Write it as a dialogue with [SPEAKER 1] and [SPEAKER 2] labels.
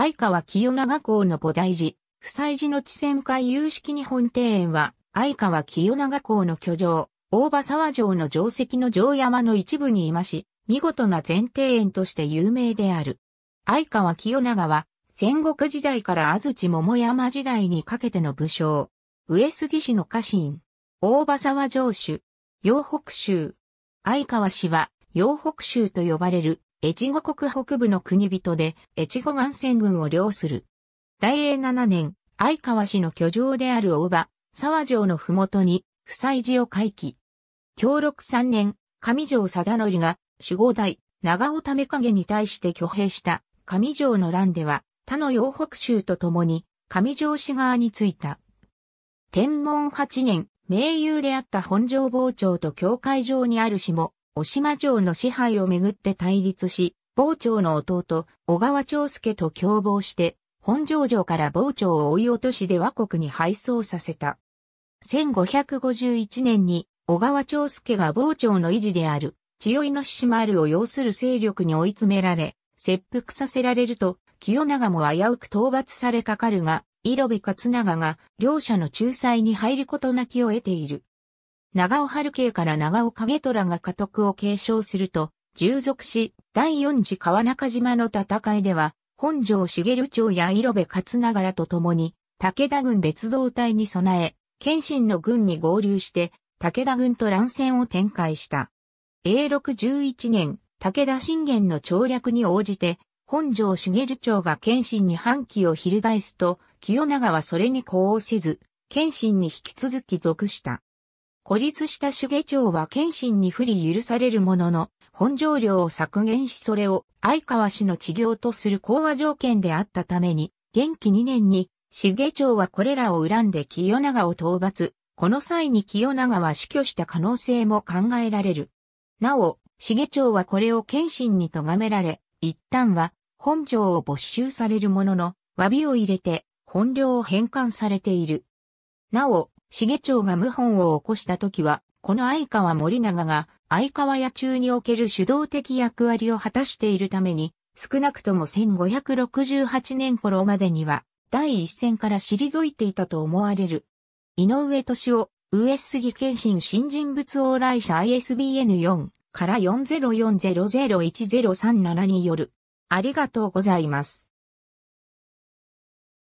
[SPEAKER 1] 相川清長公の菩提寺、不祭寺の地仙会有式日本庭園は、相川清長公の居城、大場沢城の城跡の城山の一部にいまし、見事な前庭園として有名である。相川清長は、戦国時代から安土桃山時代にかけての武将、上杉氏の家臣、大場沢城主、洋北州。相川氏は、洋北州と呼ばれる越後国北部の国人で、越後岩泉軍を領する。大英7年、相川氏の居城である大場、沢城の麓に、不採寺を回帰。協力3年、上城貞則が、守護大、長尾為影に対して挙兵した上城の乱では、他の洋北州と共に、上城市側に着いた。天文8年、名優であった本城傍聴と境界上にある市も、渡島城の支配をめぐって対立し、傍聴の弟、小川長介と共謀して、本城城から傍聴を追い落としで和国に敗走させた。1551年に、小川長介が傍聴の維持である、千代の島丸を要する勢力に追い詰められ、切腹させられると、清長も危うく討伐されかかるが、色部勝長が、両者の仲裁に入ることなきを得ている。長尾春慶から長尾景虎が家督を継承すると、従属し、第四次川中島の戦いでは、本城茂町や色部勝長らと共に、武田軍別動隊に備え、謙信の軍に合流して、武田軍と乱戦を展開した。永禄11年、武田信玄の調略に応じて、本城茂町が謙信に反旗を翻すと、清長はそれに呼応せず、謙信に引き続き属した。孤立した重長は謙信に不利許されるものの、本条領を削減しそれを相川氏の治業とする講和条件であったために、元気2年に、重長はこれらを恨んで清長を討伐。この際に清長は死去した可能性も考えられる。なお、重長はこれを謙信に咎められ、一旦は本条を没収されるものの、詫びを入れて本領を返還されている。なお、重長が謀反を起こした時は、この相川森長が相川野中における主導的役割を果たしているために、少なくとも1568年頃までには、第一線から退いていたと思われる。井上敏夫、上杉謙信新人物往来者 ISBN4 から4 0 4 0 0 1 0 3 7による。ありがとうございます。